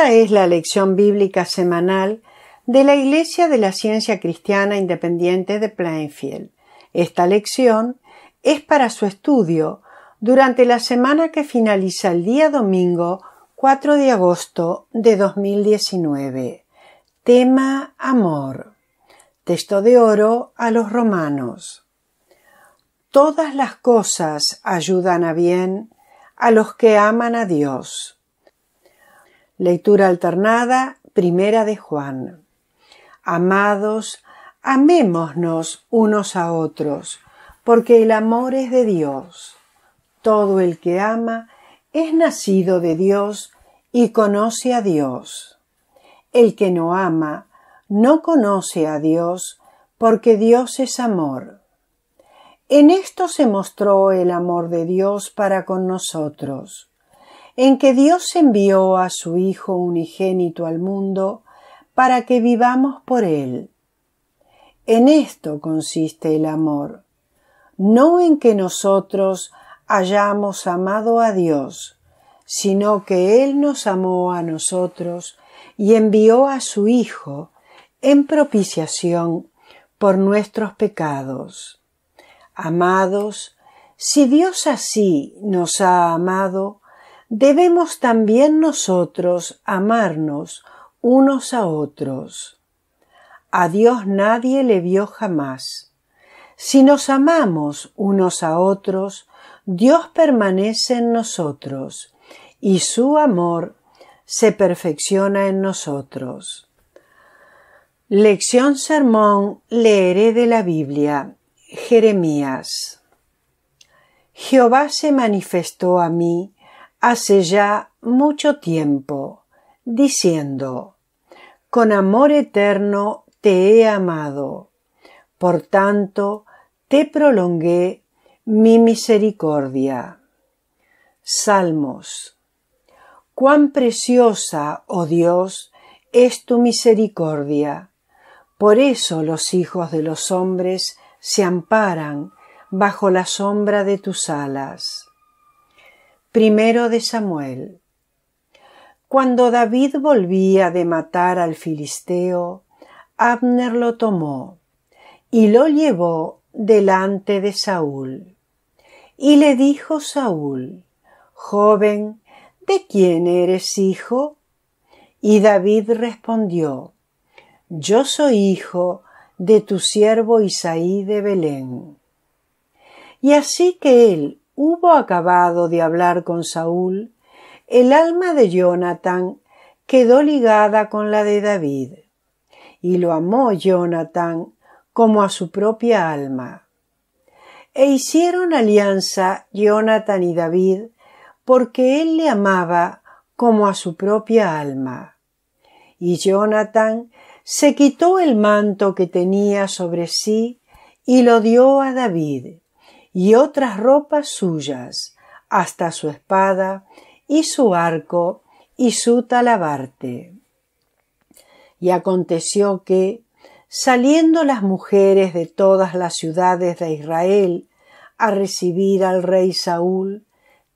Esta es la lección bíblica semanal de la Iglesia de la Ciencia Cristiana Independiente de Plainfield. Esta lección es para su estudio durante la semana que finaliza el día domingo 4 de agosto de 2019. Tema Amor. Texto de oro a los romanos. Todas las cosas ayudan a bien a los que aman a Dios Lectura alternada, primera de Juan. Amados, amémonos unos a otros, porque el amor es de Dios. Todo el que ama es nacido de Dios y conoce a Dios. El que no ama no conoce a Dios, porque Dios es amor. En esto se mostró el amor de Dios para con nosotros en que Dios envió a su Hijo unigénito al mundo para que vivamos por Él. En esto consiste el amor, no en que nosotros hayamos amado a Dios, sino que Él nos amó a nosotros y envió a su Hijo en propiciación por nuestros pecados. Amados, si Dios así nos ha amado, debemos también nosotros amarnos unos a otros. A Dios nadie le vio jamás. Si nos amamos unos a otros, Dios permanece en nosotros, y su amor se perfecciona en nosotros. Lección Sermón leeré de la Biblia. Jeremías. Jehová se manifestó a mí hace ya mucho tiempo, diciendo, Con amor eterno te he amado, por tanto te prolongué mi misericordia. Salmos. Cuán preciosa, oh Dios, es tu misericordia. Por eso los hijos de los hombres se amparan bajo la sombra de tus alas. Primero de Samuel. Cuando David volvía de matar al filisteo, Abner lo tomó y lo llevó delante de Saúl. Y le dijo Saúl, Joven, ¿de quién eres hijo? Y David respondió, Yo soy hijo de tu siervo Isaí de Belén. Y así que él hubo acabado de hablar con Saúl, el alma de Jonathan quedó ligada con la de David, y lo amó Jonathan como a su propia alma. E hicieron alianza Jonathan y David, porque él le amaba como a su propia alma. Y Jonathan se quitó el manto que tenía sobre sí y lo dio a David y otras ropas suyas, hasta su espada y su arco y su talabarte. Y aconteció que, saliendo las mujeres de todas las ciudades de Israel a recibir al rey Saúl,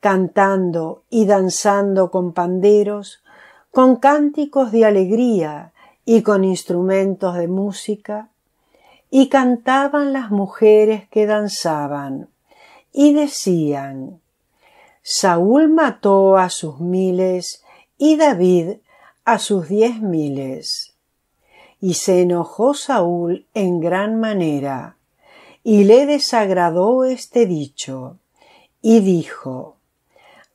cantando y danzando con panderos, con cánticos de alegría y con instrumentos de música, y cantaban las mujeres que danzaban, y decían Saúl mató a sus miles y David a sus diez miles. Y se enojó Saúl en gran manera, y le desagradó este dicho, y dijo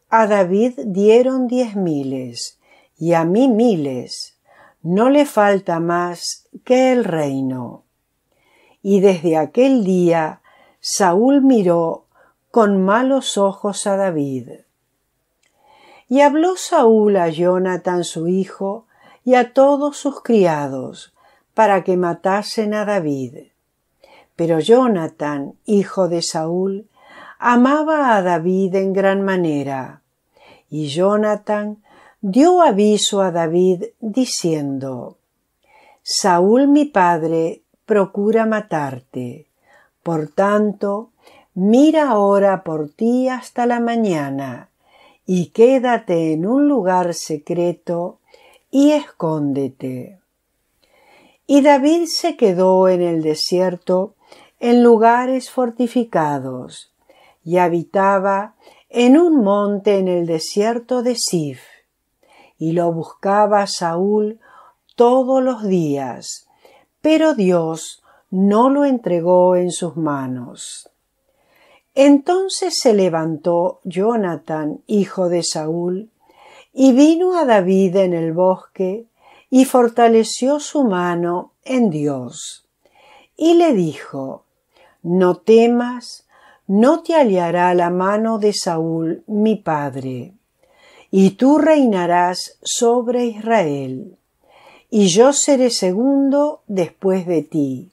A David dieron diez miles, y a mí miles, no le falta más que el reino. Y desde aquel día Saúl miró con malos ojos a David. Y habló Saúl a Jonathan su hijo y a todos sus criados para que matasen a David. Pero Jonathan, hijo de Saúl, amaba a David en gran manera. Y Jonathan dio aviso a David diciendo Saúl mi padre procura matarte. Por tanto, mira ahora por ti hasta la mañana, y quédate en un lugar secreto, y escóndete. Y David se quedó en el desierto, en lugares fortificados, y habitaba en un monte en el desierto de Sif, y lo buscaba Saúl todos los días, pero Dios no lo entregó en sus manos. Entonces se levantó Jonathan, hijo de Saúl, y vino a David en el bosque, y fortaleció su mano en Dios. Y le dijo, No temas, no te aliará la mano de Saúl, mi padre, y tú reinarás sobre Israel y yo seré segundo después de ti.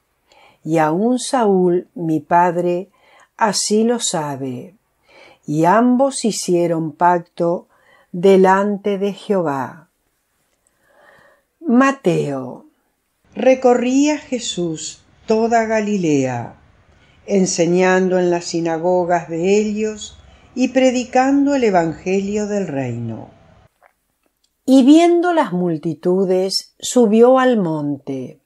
Y aun Saúl, mi padre, así lo sabe. Y ambos hicieron pacto delante de Jehová. Mateo. Recorría Jesús toda Galilea, enseñando en las sinagogas de ellos y predicando el Evangelio del reino y viendo las multitudes, subió al monte,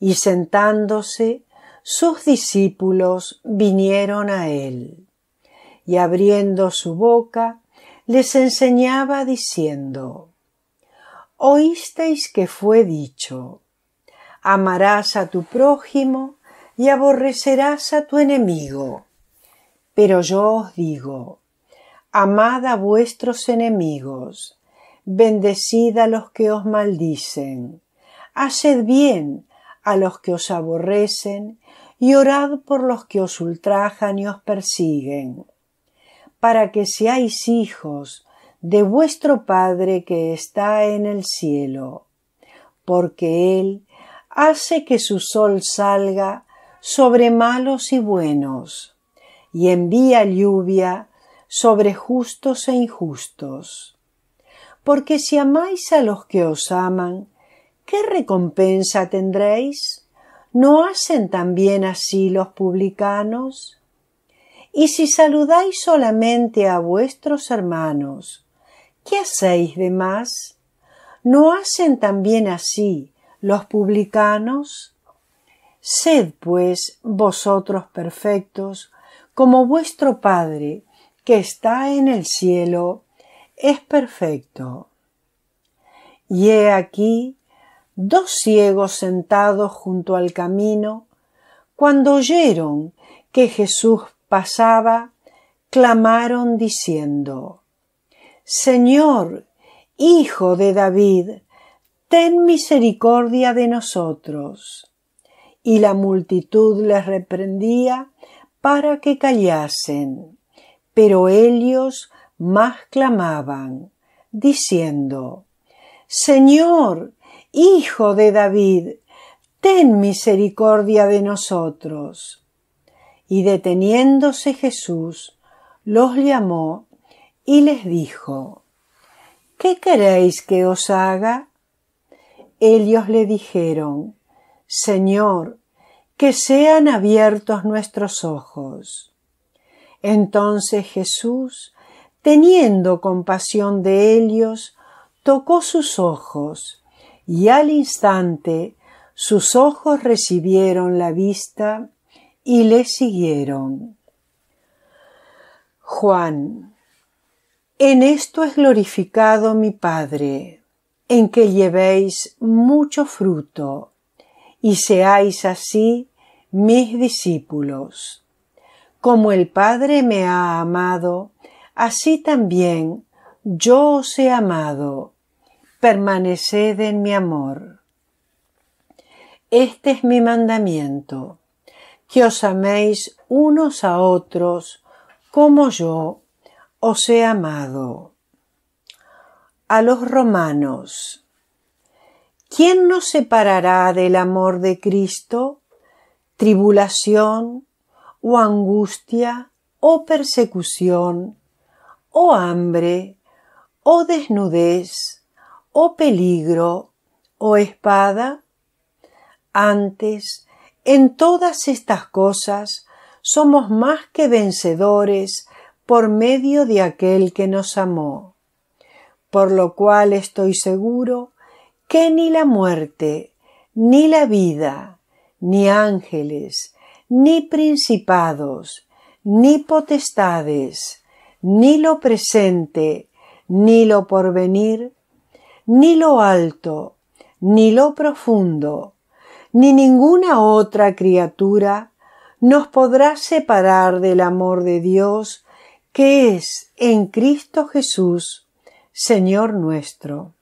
y sentándose, sus discípulos vinieron a él. Y abriendo su boca, les enseñaba diciendo, Oísteis que fue dicho, amarás a tu prójimo y aborrecerás a tu enemigo. Pero yo os digo, amad a vuestros enemigos, bendecid a los que os maldicen, haced bien a los que os aborrecen, y orad por los que os ultrajan y os persiguen, para que seáis hijos de vuestro Padre que está en el cielo, porque Él hace que su sol salga sobre malos y buenos, y envía lluvia sobre justos e injustos porque si amáis a los que os aman, ¿qué recompensa tendréis? ¿No hacen también así los publicanos? Y si saludáis solamente a vuestros hermanos, ¿qué hacéis de más? ¿No hacen también así los publicanos? Sed, pues, vosotros perfectos, como vuestro Padre, que está en el cielo, es perfecto. Y he aquí dos ciegos sentados junto al camino, cuando oyeron que Jesús pasaba, clamaron diciendo, Señor, Hijo de David, ten misericordia de nosotros. Y la multitud les reprendía para que callasen. Pero ellos más clamaban, diciendo, Señor, Hijo de David, ten misericordia de nosotros. Y deteniéndose Jesús, los llamó y les dijo, ¿Qué queréis que os haga? Ellos le dijeron, Señor, que sean abiertos nuestros ojos. Entonces Jesús teniendo compasión de ellos, tocó sus ojos, y al instante sus ojos recibieron la vista y le siguieron. Juan, en esto es glorificado mi Padre, en que llevéis mucho fruto, y seáis así mis discípulos. Como el Padre me ha amado, Así también yo os he amado, permaneced en mi amor. Este es mi mandamiento, que os améis unos a otros como yo os he amado. A los romanos. ¿Quién nos separará del amor de Cristo? ¿Tribulación o angustia o persecución o hambre, o desnudez, o peligro, o espada? Antes, en todas estas cosas somos más que vencedores por medio de aquel que nos amó. Por lo cual estoy seguro que ni la muerte, ni la vida, ni ángeles, ni principados, ni potestades, ni lo presente, ni lo porvenir, ni lo alto, ni lo profundo, ni ninguna otra criatura nos podrá separar del amor de Dios que es en Cristo Jesús, Señor nuestro.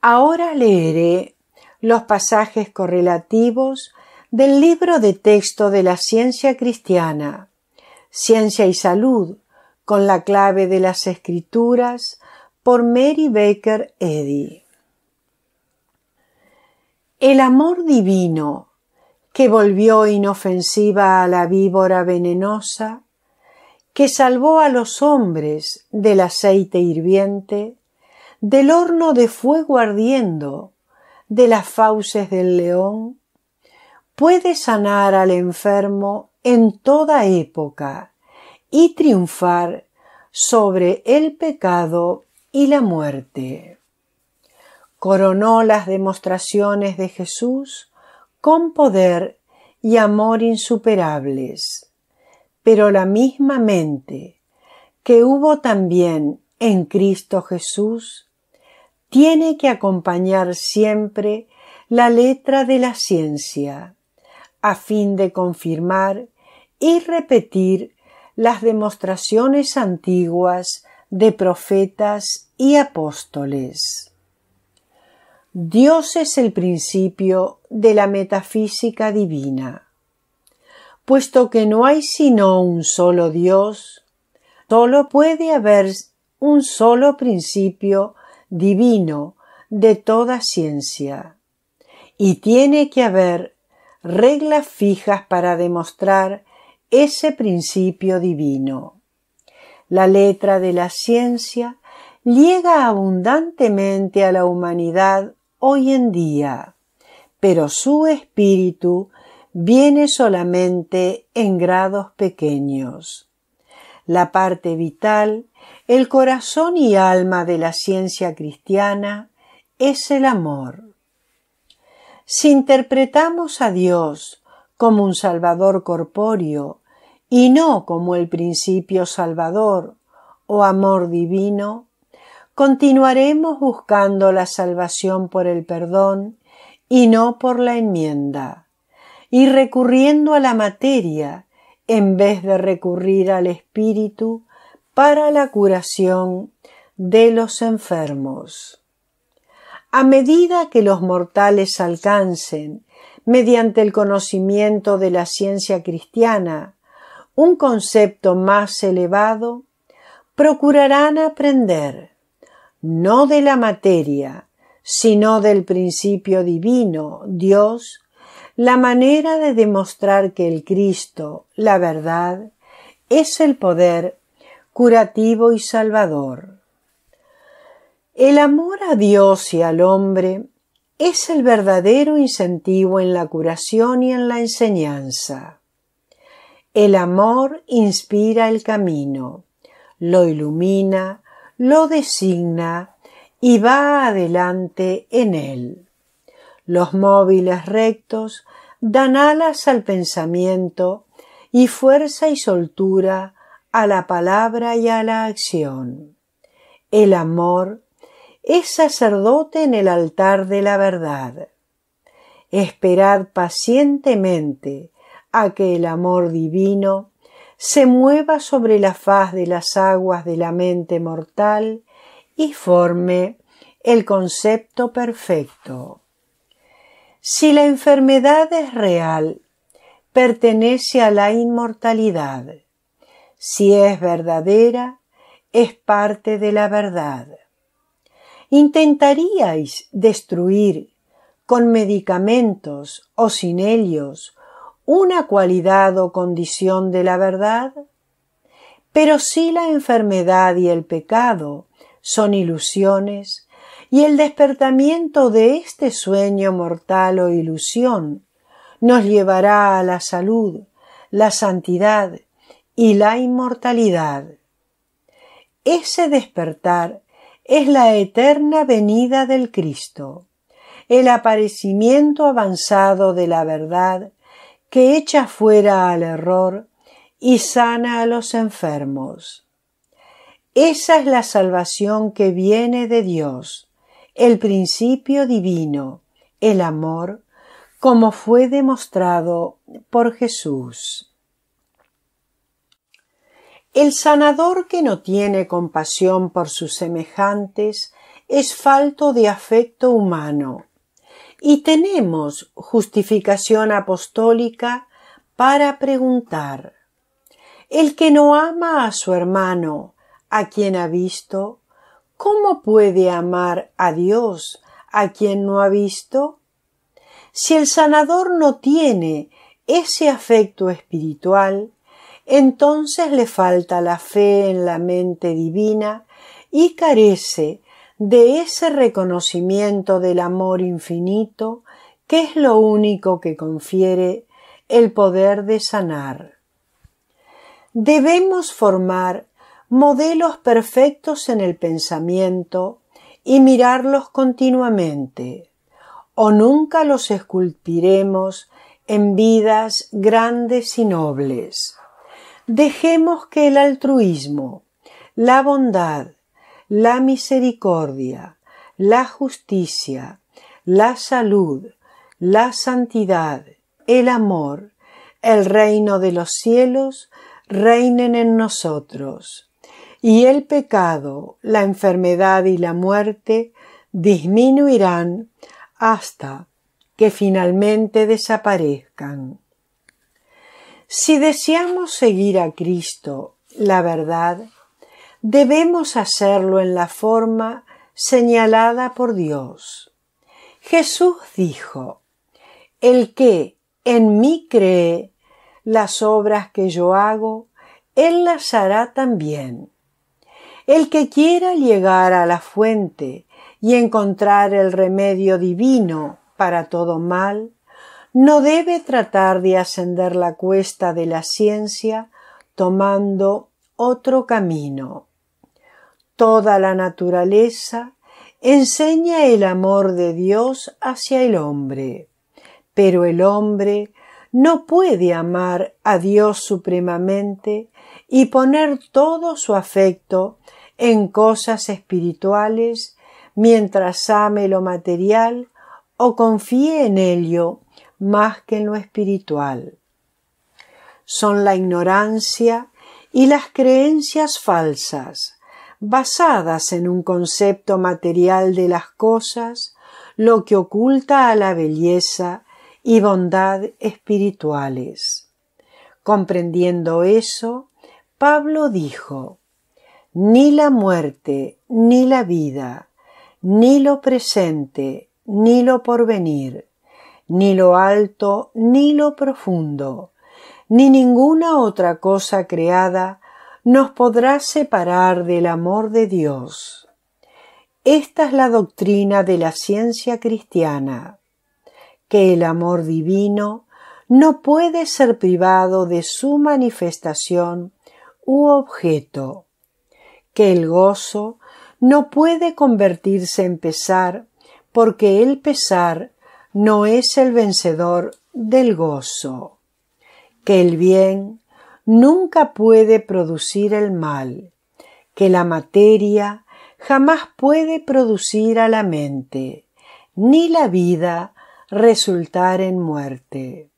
Ahora leeré los pasajes correlativos del libro de texto de la ciencia cristiana Ciencia y Salud, con la clave de las escrituras, por Mary Baker Eddy. El amor divino, que volvió inofensiva a la víbora venenosa, que salvó a los hombres del aceite hirviente, del horno de fuego ardiendo, de las fauces del león, puede sanar al enfermo en toda época y triunfar sobre el pecado y la muerte. Coronó las demostraciones de Jesús con poder y amor insuperables, pero la misma mente que hubo también en Cristo Jesús tiene que acompañar siempre la letra de la ciencia, a fin de confirmar y repetir las demostraciones antiguas de profetas y apóstoles. Dios es el principio de la metafísica divina. Puesto que no hay sino un solo Dios, solo puede haber un solo principio divino de toda ciencia. Y tiene que haber reglas fijas para demostrar ese principio divino. La letra de la ciencia llega abundantemente a la humanidad hoy en día, pero su espíritu viene solamente en grados pequeños. La parte vital, el corazón y alma de la ciencia cristiana es el amor. Si interpretamos a Dios como un Salvador corpóreo y no como el principio Salvador o amor divino, continuaremos buscando la salvación por el perdón y no por la enmienda, y recurriendo a la materia en vez de recurrir al espíritu para la curación de los enfermos. A medida que los mortales alcancen mediante el conocimiento de la ciencia cristiana, un concepto más elevado, procurarán aprender, no de la materia, sino del principio divino, Dios, la manera de demostrar que el Cristo, la verdad, es el poder curativo y salvador. El amor a Dios y al hombre es el verdadero incentivo en la curación y en la enseñanza. El amor inspira el camino, lo ilumina, lo designa y va adelante en él. Los móviles rectos dan alas al pensamiento y fuerza y soltura a la palabra y a la acción. El amor es sacerdote en el altar de la verdad. Esperad pacientemente a que el amor divino se mueva sobre la faz de las aguas de la mente mortal y forme el concepto perfecto. Si la enfermedad es real, pertenece a la inmortalidad. Si es verdadera, es parte de la verdad intentaríais destruir con medicamentos o sin ellos una cualidad o condición de la verdad? Pero si la enfermedad y el pecado son ilusiones, y el despertamiento de este sueño mortal o ilusión nos llevará a la salud, la santidad y la inmortalidad. Ese despertar es la eterna venida del Cristo, el aparecimiento avanzado de la verdad que echa fuera al error y sana a los enfermos. Esa es la salvación que viene de Dios, el principio divino, el amor, como fue demostrado por Jesús. El sanador que no tiene compasión por sus semejantes es falto de afecto humano. Y tenemos justificación apostólica para preguntar. El que no ama a su hermano, a quien ha visto, ¿cómo puede amar a Dios, a quien no ha visto? Si el sanador no tiene ese afecto espiritual, entonces le falta la fe en la mente divina y carece de ese reconocimiento del amor infinito que es lo único que confiere el poder de sanar. Debemos formar modelos perfectos en el pensamiento y mirarlos continuamente, o nunca los esculpiremos en vidas grandes y nobles. Dejemos que el altruismo, la bondad, la misericordia, la justicia, la salud, la santidad, el amor, el reino de los cielos reinen en nosotros, y el pecado, la enfermedad y la muerte disminuirán hasta que finalmente desaparezcan. Si deseamos seguir a Cristo, la verdad, debemos hacerlo en la forma señalada por Dios. Jesús dijo, El que en mí cree, las obras que yo hago, él las hará también. El que quiera llegar a la fuente y encontrar el remedio divino para todo mal, no debe tratar de ascender la cuesta de la ciencia tomando otro camino. Toda la naturaleza enseña el amor de Dios hacia el hombre, pero el hombre no puede amar a Dios supremamente y poner todo su afecto en cosas espirituales mientras ame lo material o confíe en ello más que en lo espiritual. Son la ignorancia y las creencias falsas, basadas en un concepto material de las cosas, lo que oculta a la belleza y bondad espirituales. Comprendiendo eso, Pablo dijo, Ni la muerte, ni la vida, ni lo presente, ni lo porvenir, ni lo alto, ni lo profundo, ni ninguna otra cosa creada nos podrá separar del amor de Dios. Esta es la doctrina de la ciencia cristiana, que el amor divino no puede ser privado de su manifestación u objeto, que el gozo no puede convertirse en pesar porque el pesar no es el vencedor del gozo, que el bien nunca puede producir el mal, que la materia jamás puede producir a la mente, ni la vida resultar en muerte.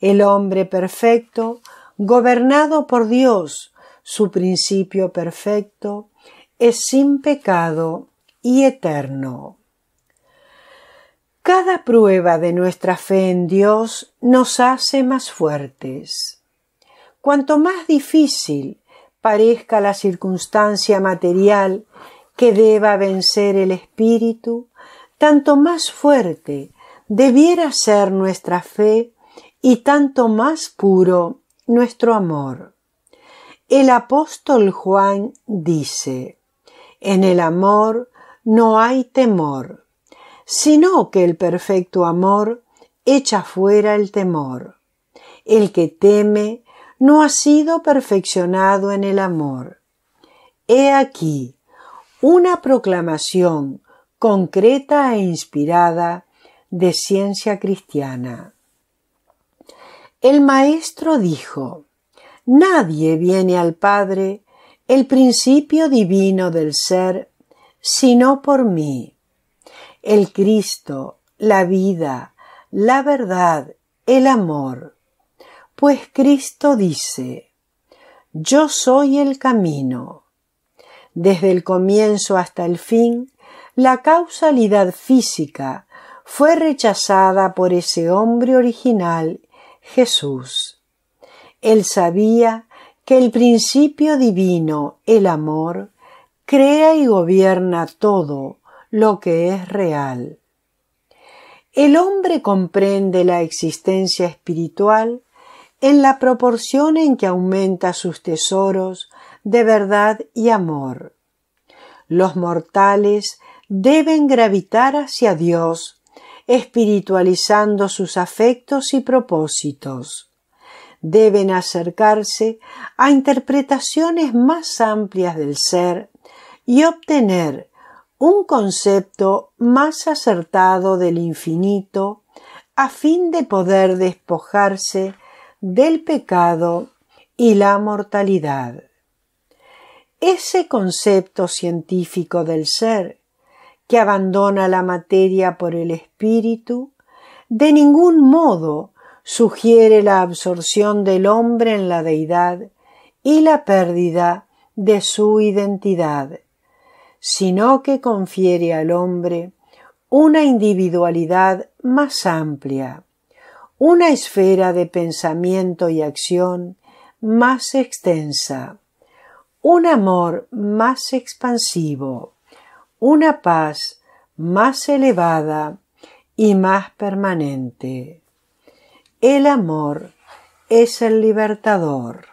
El hombre perfecto, gobernado por Dios, su principio perfecto, es sin pecado y eterno. Cada prueba de nuestra fe en Dios nos hace más fuertes. Cuanto más difícil parezca la circunstancia material que deba vencer el espíritu, tanto más fuerte debiera ser nuestra fe y tanto más puro nuestro amor. El apóstol Juan dice, En el amor no hay temor, sino que el perfecto amor echa fuera el temor. El que teme no ha sido perfeccionado en el amor. He aquí una proclamación concreta e inspirada de ciencia cristiana. El Maestro dijo, Nadie viene al Padre, el principio divino del ser, sino por mí el Cristo, la vida, la verdad, el amor. Pues Cristo dice, yo soy el camino. Desde el comienzo hasta el fin, la causalidad física fue rechazada por ese hombre original, Jesús. Él sabía que el principio divino, el amor, crea y gobierna todo, lo que es real. El hombre comprende la existencia espiritual en la proporción en que aumenta sus tesoros de verdad y amor. Los mortales deben gravitar hacia Dios, espiritualizando sus afectos y propósitos. Deben acercarse a interpretaciones más amplias del ser y obtener un concepto más acertado del infinito a fin de poder despojarse del pecado y la mortalidad. Ese concepto científico del ser, que abandona la materia por el espíritu, de ningún modo sugiere la absorción del hombre en la deidad y la pérdida de su identidad sino que confiere al hombre una individualidad más amplia, una esfera de pensamiento y acción más extensa, un amor más expansivo, una paz más elevada y más permanente. El amor es el libertador.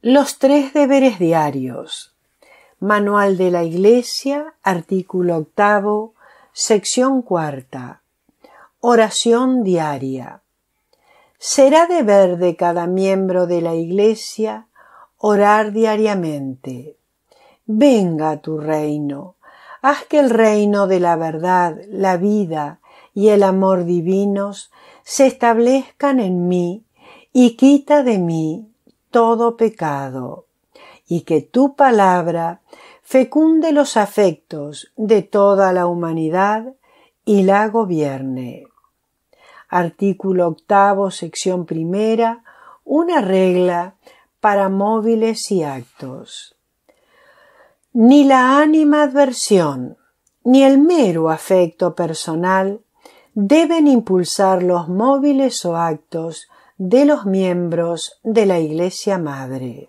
Los tres deberes diarios Manual de la Iglesia, artículo octavo, sección cuarta. Oración diaria. Será deber de cada miembro de la Iglesia orar diariamente. Venga tu reino. Haz que el reino de la verdad, la vida y el amor divinos se establezcan en mí y quita de mí todo pecado y que tu palabra fecunde los afectos de toda la humanidad y la gobierne. Artículo octavo, sección primera, una regla para móviles y actos. Ni la ánima adversión ni el mero afecto personal deben impulsar los móviles o actos de los miembros de la Iglesia Madre.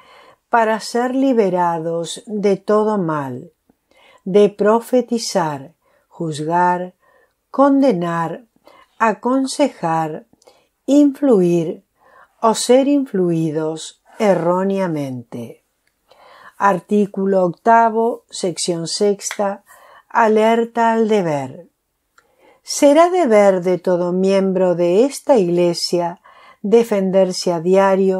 para ser liberados de todo mal, de profetizar, juzgar, condenar, aconsejar, influir o ser influidos erróneamente. Artículo octavo, sección sexta, alerta al deber. Será deber de todo miembro de esta Iglesia defenderse a diario